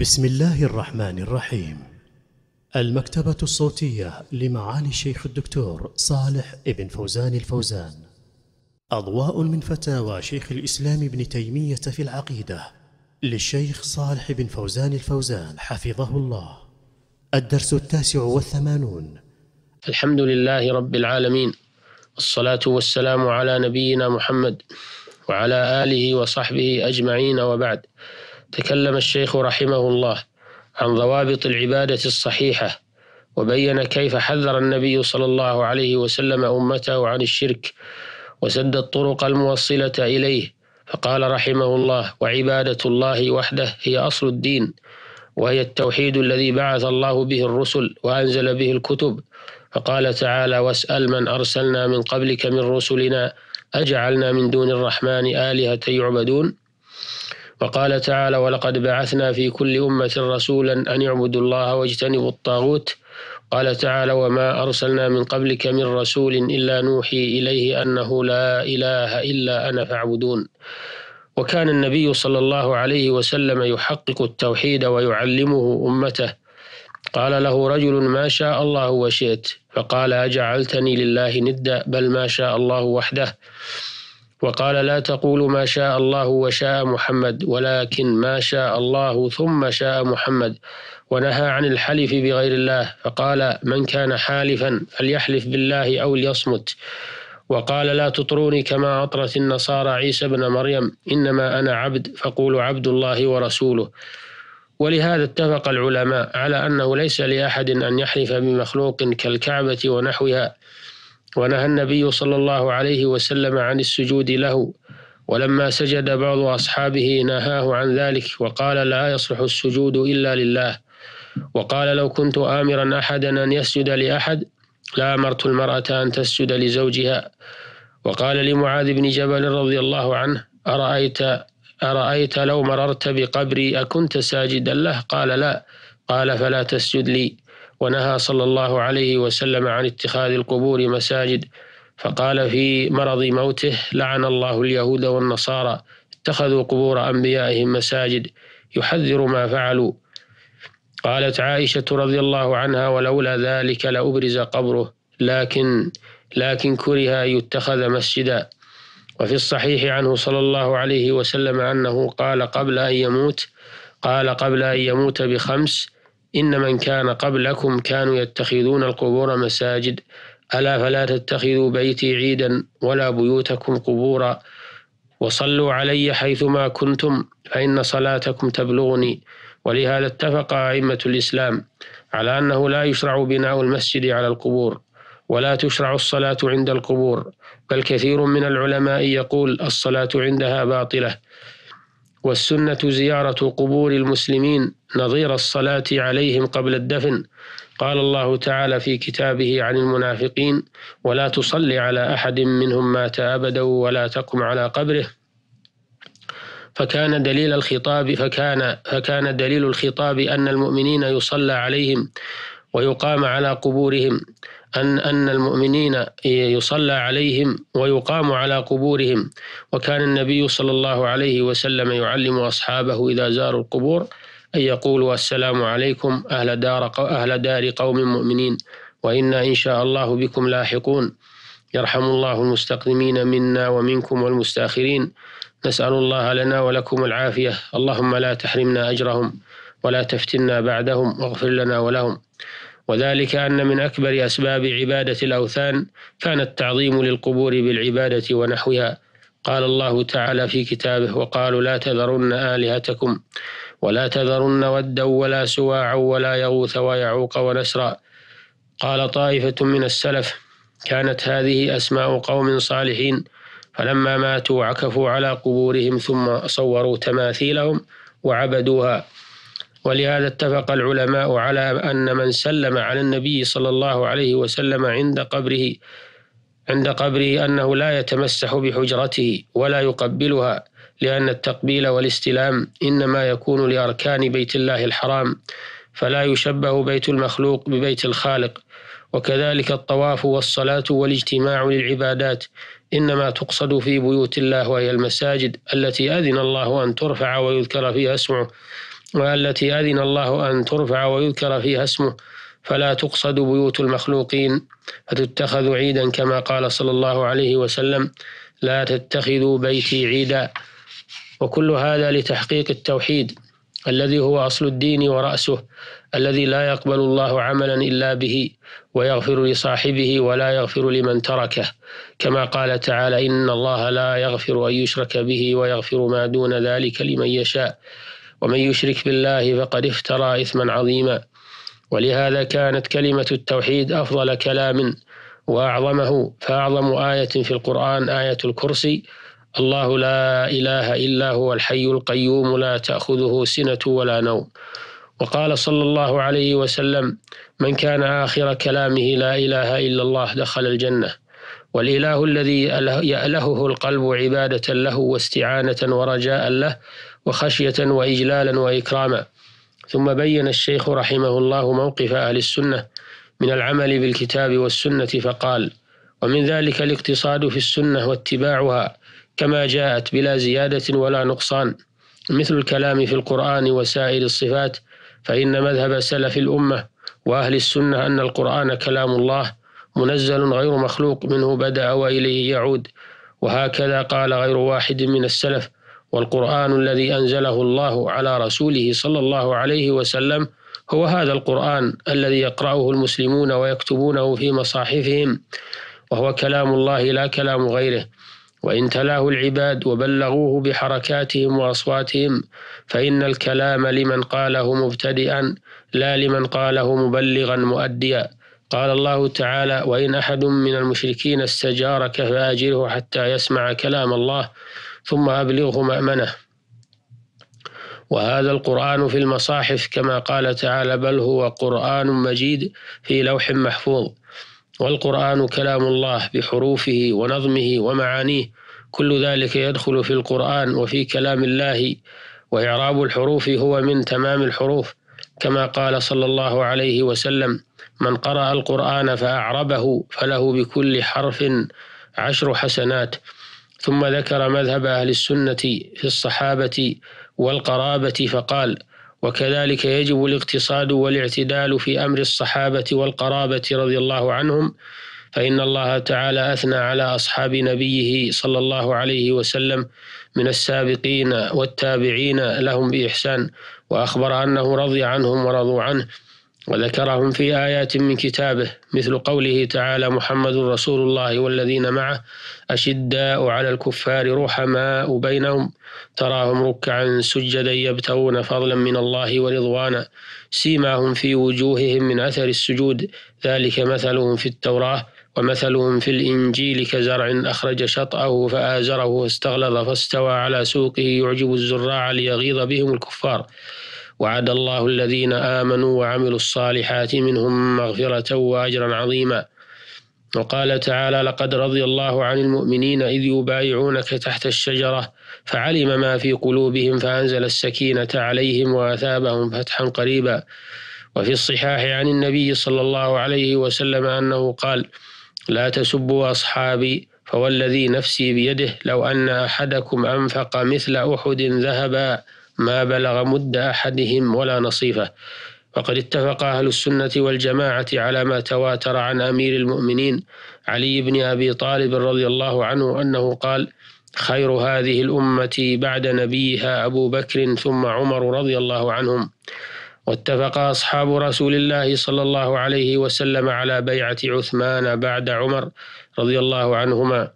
بسم الله الرحمن الرحيم المكتبة الصوتية لمعالي الشيخ الدكتور صالح ابن فوزان الفوزان أضواء من فتاوى شيخ الإسلام ابن تيمية في العقيدة للشيخ صالح بن فوزان الفوزان حفظه الله الدرس التاسع والثمانون الحمد لله رب العالمين الصلاة والسلام على نبينا محمد وعلى آله وصحبه أجمعين وبعد تكلم الشيخ رحمه الله عن ضوابط العبادة الصحيحة وبين كيف حذر النبي صلى الله عليه وسلم أمته عن الشرك وسد الطرق الموصلة إليه فقال رحمه الله وعبادة الله وحده هي أصل الدين وهي التوحيد الذي بعث الله به الرسل وأنزل به الكتب فقال تعالى واسأل من أرسلنا من قبلك من رسلنا أجعلنا من دون الرحمن آلهة يعبدون وقال تعالى ولقد بعثنا في كل أمة رسولا أن اعبدوا الله واجتنبوا الطاغوت قال تعالى وما أرسلنا من قبلك من رسول إلا نوحي إليه أنه لا إله إلا أنا فاعبدون وكان النبي صلى الله عليه وسلم يحقق التوحيد ويعلمه أمته قال له رجل ما شاء الله وشئت فقال أجعلتني لله ندا بل ما شاء الله وحده وقال لا تقولوا ما شاء الله وشاء محمد ولكن ما شاء الله ثم شاء محمد ونهى عن الحلف بغير الله فقال من كان حالفا فليحلف بالله أو ليصمت وقال لا تطروني كما أطرت النصارى عيسى بن مريم إنما أنا عبد فقولوا عبد الله ورسوله ولهذا اتفق العلماء على أنه ليس لأحد أن يحلف بمخلوق كالكعبة ونحوها ونهى النبي صلى الله عليه وسلم عن السجود له ولما سجد بعض أصحابه نهاه عن ذلك وقال لا يصلح السجود إلا لله وقال لو كنت آمرا أحدا أن يسجد لأحد لامرت المرأة أن تسجد لزوجها وقال لمعاذ بن جبل رضي الله عنه أرأيت أرأيت لو مررت بقبري أكنت ساجدا له قال لا قال فلا تسجد لي ونهى صلى الله عليه وسلم عن اتخاذ القبور مساجد فقال في مرض موته لعن الله اليهود والنصارى اتخذوا قبور أنبيائهم مساجد يحذر ما فعلوا قالت عائشة رضي الله عنها ولولا ذلك لأبرز قبره لكن لكن كره أن يتخذ مسجدا وفي الصحيح عنه صلى الله عليه وسلم أنه قال قبل أن يموت قال قبل أن يموت بخمس إن من كان قبلكم كانوا يتخذون القبور مساجد ألا فلا تتخذوا بيتي عيدا ولا بيوتكم قبورا وصلوا علي حيثما كنتم فإن صلاتكم تبلغني ولهذا اتفق أئمة الإسلام على أنه لا يشرع بناء المسجد على القبور ولا تشرع الصلاة عند القبور بل كثير من العلماء يقول الصلاة عندها باطلة والسنة زيارة قبور المسلمين نظير الصلاة عليهم قبل الدفن قال الله تعالى في كتابه عن المنافقين ولا تصلي على أحد منهم مات أبدا ولا تقم على قبره فكان دليل الخطاب فكان فكان دليل الخطاب أن المؤمنين يصلى عليهم ويقام على قبورهم أن أن المؤمنين يصلى عليهم ويقام على قبورهم وكان النبي صلى الله عليه وسلم يعلم أصحابه إذا زاروا القبور أن يقولوا السلام عليكم أهل دار أهل دار قوم مؤمنين وإنا إن شاء الله بكم لاحقون يرحم الله المستقدمين منا ومنكم والمستاخرين نسأل الله لنا ولكم العافية اللهم لا تحرمنا أجرهم ولا تفتنا بعدهم واغفر لنا ولهم وذلك أن من أكبر أسباب عبادة الأوثان كان التعظيم للقبور بالعبادة ونحوها قال الله تعالى في كتابه وقالوا لا تذرن آلهتكم ولا تذرن ودا ولا سواعا ولا يغوث ويعوق ونسرا قال طائفة من السلف كانت هذه أسماء قوم صالحين فلما ماتوا عكفوا على قبورهم ثم صوروا تماثيلهم وعبدوها ولهذا اتفق العلماء على أن من سلم على النبي صلى الله عليه وسلم عند قبره عند قبره أنه لا يتمسح بحجرته ولا يقبلها لأن التقبيل والاستلام إنما يكون لأركان بيت الله الحرام فلا يشبه بيت المخلوق ببيت الخالق وكذلك الطواف والصلاة والاجتماع للعبادات إنما تقصد في بيوت الله وهي المساجد التي أذن الله أن ترفع ويذكر فيها اسمه والتي أذن الله أن ترفع ويذكر فيها اسمه فلا تقصد بيوت المخلوقين فتتخذ عيدا كما قال صلى الله عليه وسلم لا تتخذوا بيتي عيدا وكل هذا لتحقيق التوحيد الذي هو أصل الدين ورأسه الذي لا يقبل الله عملا إلا به ويغفر لصاحبه ولا يغفر لمن تركه كما قال تعالى إن الله لا يغفر أن يشرك به ويغفر ما دون ذلك لمن يشاء ومن يشرك بالله فقد افترى إثما عظيما ولهذا كانت كلمة التوحيد أفضل كلام وأعظمه فأعظم آية في القرآن آية الكرسي الله لا إله إلا هو الحي القيوم لا تأخذه سنة ولا نوم وقال صلى الله عليه وسلم من كان آخر كلامه لا إله إلا الله دخل الجنة والإله الذي يألهه القلب عبادة له واستعانة ورجاء له وخشية وإجلالا وإكراما ثم بين الشيخ رحمه الله موقف أهل السنة من العمل بالكتاب والسنة فقال ومن ذلك الاقتصاد في السنة واتباعها كما جاءت بلا زيادة ولا نقصان مثل الكلام في القرآن وسائر الصفات فإن مذهب سلف الأمة وأهل السنة أن القرآن كلام الله منزل غير مخلوق منه بدأ وإليه يعود وهكذا قال غير واحد من السلف والقرآن الذي أنزله الله على رسوله صلى الله عليه وسلم هو هذا القرآن الذي يقرأه المسلمون ويكتبونه في مصاحفهم وهو كلام الله لا كلام غيره وإن تلاه العباد وبلغوه بحركاتهم وأصواتهم فإن الكلام لمن قاله مبتدئا لا لمن قاله مبلغا مؤديا قال الله تعالى وإن أحد من المشركين استجارك فأجره حتى يسمع كلام الله ثم أبلغه مأمنه وهذا القرآن في المصاحف كما قال تعالى بل هو قرآن مجيد في لوح محفوظ والقرآن كلام الله بحروفه ونظمه ومعانيه كل ذلك يدخل في القرآن وفي كلام الله وإعراب الحروف هو من تمام الحروف كما قال صلى الله عليه وسلم من قرأ القرآن فأعربه فله بكل حرف عشر حسنات ثم ذكر مذهب أهل السنة في الصحابة والقرابة فقال وكذلك يجب الاقتصاد والاعتدال في أمر الصحابة والقرابة رضي الله عنهم فإن الله تعالى أثنى على أصحاب نبيه صلى الله عليه وسلم من السابقين والتابعين لهم بإحسان وأخبر أنه رضي عنهم ورضوا عنه وذكرهم في آيات من كتابه مثل قوله تعالى محمد رسول الله والذين معه أشداء على الكفار رحماء بينهم تراهم ركعا سجدا يبتغون فضلا من الله ورضوانا سيماهم في وجوههم من أثر السجود ذلك مثلهم في التوراة ومثلهم في الإنجيل كزرع أخرج شطأه فآزره واستغلظ فاستوى على سوقه يعجب الزراع ليغيظ بهم الكفار وعد الله الذين آمنوا وعملوا الصالحات منهم مغفرة وأجرا عظيما وقال تعالى لقد رضي الله عن المؤمنين إذ يبايعونك تحت الشجرة فعلم ما في قلوبهم فأنزل السكينة عليهم وأثابهم فتحا قريبا وفي الصحاح عن النبي صلى الله عليه وسلم أنه قال لا تسبوا أصحابي فوالذي نفسي بيده لو أن أحدكم أنفق مثل أحد ذهبا ما بلغ مد أحدهم ولا نصيفه وقد اتفق أهل السنة والجماعة على ما تواتر عن أمير المؤمنين علي بن أبي طالب رضي الله عنه أنه قال خير هذه الأمة بعد نبيها أبو بكر ثم عمر رضي الله عنهم واتفق أصحاب رسول الله صلى الله عليه وسلم على بيعة عثمان بعد عمر رضي الله عنهما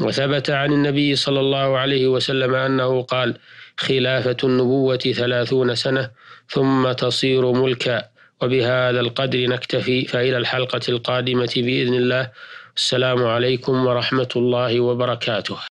وثبت عن النبي صلى الله عليه وسلم أنه قال خلافة النبوة ثلاثون سنة ثم تصير ملكا وبهذا القدر نكتفي فإلى الحلقة القادمة بإذن الله السلام عليكم ورحمة الله وبركاته